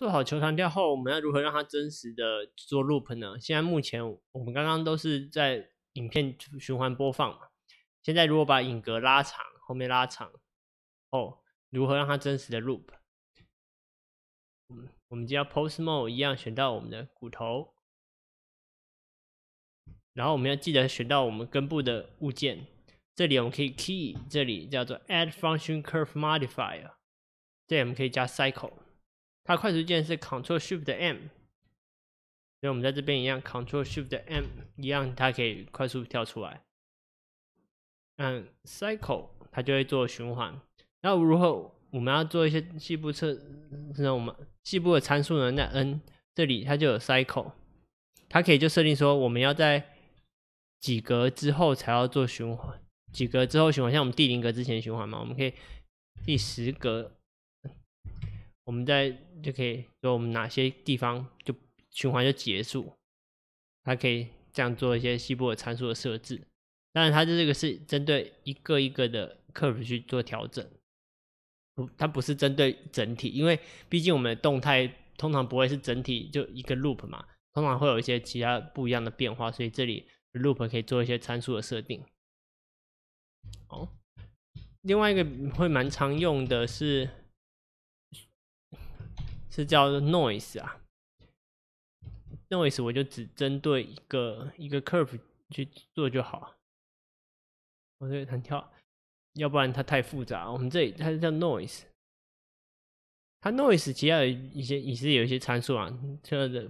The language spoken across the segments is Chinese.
做好球长调后，我们要如何让它真实的做 loop 呢？现在目前我们刚刚都是在影片循环播放嘛。现在如果把影格拉长，后面拉长哦，如何让它真实的 loop？我们我们就要 post mode 一样选到我们的骨头，然后我们要记得选到我们根部的物件。这里我们可以 key，这里叫做 add function curve modifier，这里我们可以加 cycle。它快速键是 Control Shift 的 M，所以我们在这边一样，Control Shift 的 M 一样，它可以快速跳出来。嗯，Cycle 它就会做循环。那如何我们要做一些细部测？那我们细部的参数呢？那 N 这里它就有 Cycle，它可以就设定说我们要在几格之后才要做循环，几格之后循环，像我们第零格之前循环嘛，我们可以第十格。我们在就可以说我们哪些地方就循环就结束，它可以这样做一些西部的参数的设置。当然，它的这个是针对一个一个的 curve 去做调整，不，它不是针对整体，因为毕竟我们的动态通常不会是整体就一个 loop 嘛，通常会有一些其他不一样的变化，所以这里 loop 可以做一些参数的设定。哦，另外一个会蛮常用的是。这叫 noise 啊，noise 我就只针对一个一个 curve 去做就好。我这个弹跳，要不然它太复杂。我们这里它叫 noise，它 noise 其实有一些也是有一些参数啊，像的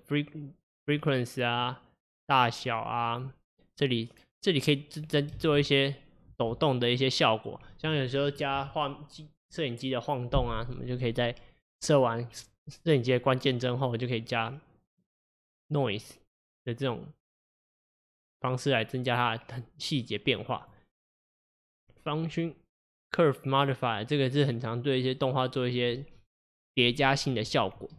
frequency 啊、大小啊，这里这里可以再做一些抖动的一些效果，像有时候加晃机、摄影机的晃动啊什么，就可以在摄完。任意一关键帧后，就可以加 noise 的这种方式来增加它的细节变化。方 n curve modify 这个是很常对一些动画做一些叠加性的效果。